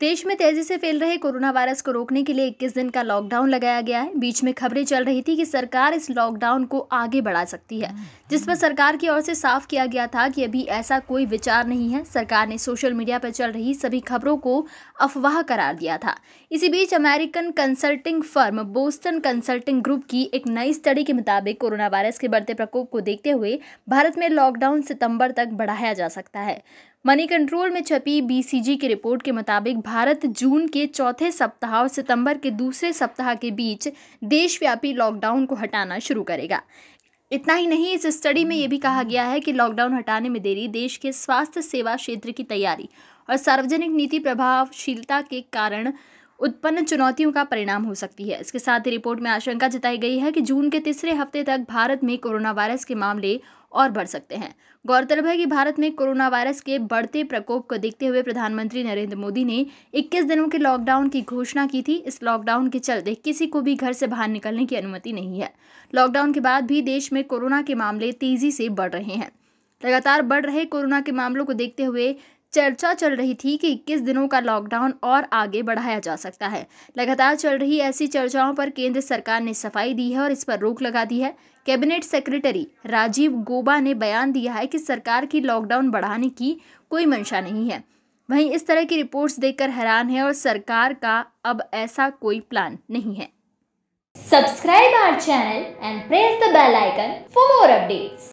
देश में तेजी से फैल रहे कोरोना वायरस को रोकने के लिए 21 दिन का लॉकडाउन लगाया गया है बीच में खबरें चल रही थी कि सरकार इस लॉकडाउन को आगे बढ़ा सकती है जिस पर सरकार की ओर से साफ किया गया था कि अभी ऐसा कोई विचार नहीं है सरकार ने सोशल मीडिया पर चल रही सभी खबरों को अफवाह करार दिया था इसी बीच American consulting firm Boston consulting group की एक नई स्टडी के मुताबिक कोरोना वायरस के बढ़ते प्रकोप को देखते हुए भारत में लॉकडाउन सितंबर तक बढ़ाया जा सकता है मनी कंट्रोल में छपी बीसीजी की रिपोर्ट के मुताबिक भारत जून के चौथे सप्ताह और सितंबर के दूसरे सप्ताह के बीच देशव्यापी लॉकडाउन को हटाना शुरू करेगा इतना ही नहीं इस स्टडी में यह भी कहा गया है कि लॉकडाउन हटाने में देरी देश के स्वास्थ्य सेवा क्षेत्र की तैयारी और सार्वजनिक नीति प्रभावशीलता के कारण उत्पन्न चुनौतियों का परिणाम हो सकती है इसके साथ ही रिपोर्ट में आशंका जताई गई है कि जून के तीसरे हफ्ते तक भारत में कोरोना वायरस के मामले और बढ़ सकते हैं गौरतलब है कि भारत में कोरोना वायरस के बढ़ते प्रकोप को देखते हुए प्रधानमंत्री नरेंद्र मोदी ने 21 दिनों के लॉकडाउन की घोषणा की थी इस लॉकडाउन के चलते किसी को भी घर से बाहर निकलने की अनुमति नहीं है लॉकडाउन के बाद भी देश में कोरोना के मामले तेजी से बढ़ रहे हैं लगातार बढ़ रहे कोरोना के मामलों को देखते हुए चर्चा चल रही थी कि 21 दिनों का लॉकडाउन और आगे बढ़ाया जा सकता है लगातार चल रही ऐसी चर्चाओं पर केंद्र सरकार ने सफाई दी है और इस पर रोक लगा दी है कैबिनेट सेक्रेटरी राजीव गोबा ने बयान दिया है कि सरकार की लॉकडाउन बढ़ाने की कोई मंशा नहीं है वहीं इस तरह की रिपोर्ट्स देखकर हैरान है और सरकार का अब ऐसा कोई प्लान नहीं है subscribe our channel and press the bell icon for more updates